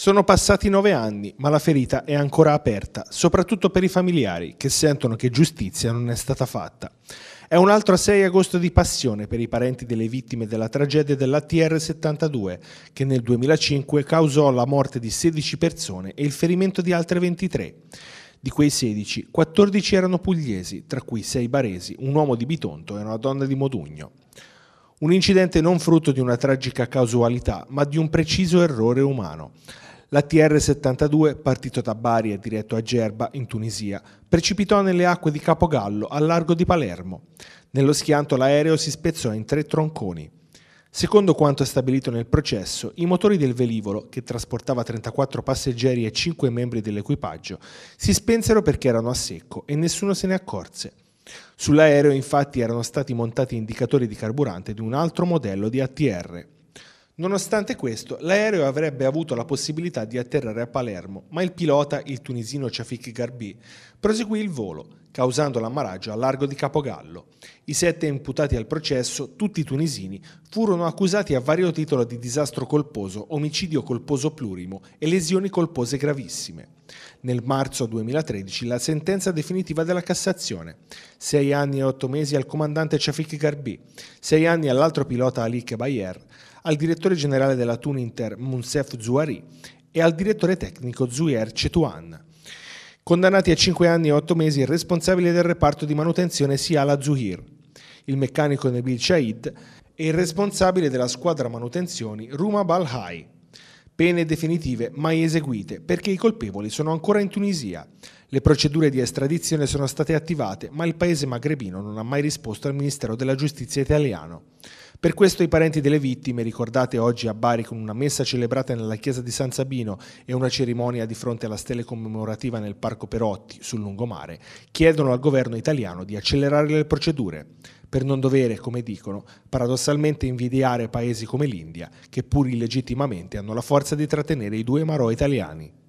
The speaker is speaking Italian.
Sono passati nove anni, ma la ferita è ancora aperta, soprattutto per i familiari che sentono che giustizia non è stata fatta. È un altro 6 agosto di passione per i parenti delle vittime della tragedia dell'ATR 72, che nel 2005 causò la morte di 16 persone e il ferimento di altre 23. Di quei 16, 14 erano pugliesi, tra cui 6 baresi, un uomo di Bitonto e una donna di Modugno. Un incidente non frutto di una tragica casualità, ma di un preciso errore umano. La TR-72, partito da Bari e diretto a Gerba, in Tunisia, precipitò nelle acque di Capogallo, al largo di Palermo. Nello schianto l'aereo si spezzò in tre tronconi. Secondo quanto stabilito nel processo, i motori del velivolo, che trasportava 34 passeggeri e 5 membri dell'equipaggio, si spensero perché erano a secco e nessuno se ne accorse. Sull'aereo infatti erano stati montati indicatori di carburante di un altro modello di ATR. Nonostante questo, l'aereo avrebbe avuto la possibilità di atterrare a Palermo, ma il pilota, il tunisino Chafik Garbi, proseguì il volo, causando l'ammaraggio al largo di Capogallo. I sette imputati al processo, tutti tunisini, furono accusati a vario titolo di disastro colposo, omicidio colposo plurimo e lesioni colpose gravissime. Nel marzo 2013 la sentenza definitiva della Cassazione. Sei anni e otto mesi al comandante Chafik Garbi, sei anni all'altro pilota Alik Bayer, al direttore direttore generale della Tuninter Mounsef Zouari e al direttore tecnico Zouier Cetuan. Condannati a 5 anni e 8 mesi il responsabile del reparto di manutenzione Siala Zouhir, il meccanico Nebil Shaid e il responsabile della squadra manutenzioni Ruma Balhai. Pene definitive mai eseguite perché i colpevoli sono ancora in Tunisia. Le procedure di estradizione sono state attivate ma il paese magrebino non ha mai risposto al Ministero della Giustizia italiano. Per questo i parenti delle vittime, ricordate oggi a Bari con una messa celebrata nella chiesa di San Sabino e una cerimonia di fronte alla stele commemorativa nel Parco Perotti sul lungomare, chiedono al governo italiano di accelerare le procedure per non dovere, come dicono, paradossalmente invidiare paesi come l'India, che pur illegittimamente hanno la forza di trattenere i due marò italiani.